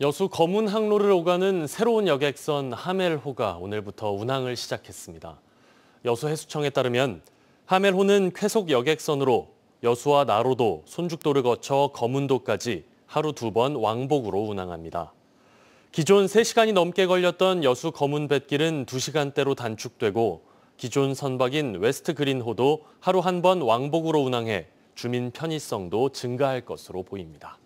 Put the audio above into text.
여수 검은 항로를 오가는 새로운 여객선 하멜호가 오늘부터 운항을 시작했습니다. 여수 해수청에 따르면 하멜호는 쾌속 여객선으로 여수와 나로도, 손죽도를 거쳐 검은도까지 하루 두 번 왕복으로 운항합니다. 기존 3시간이 넘게 걸렸던 여수 검은뱃길은 2시간대로 단축되고 기존 선박인 웨스트 그린호도 하루 한 번 왕복으로 운항해 주민 편의성도 증가할 것으로 보입니다.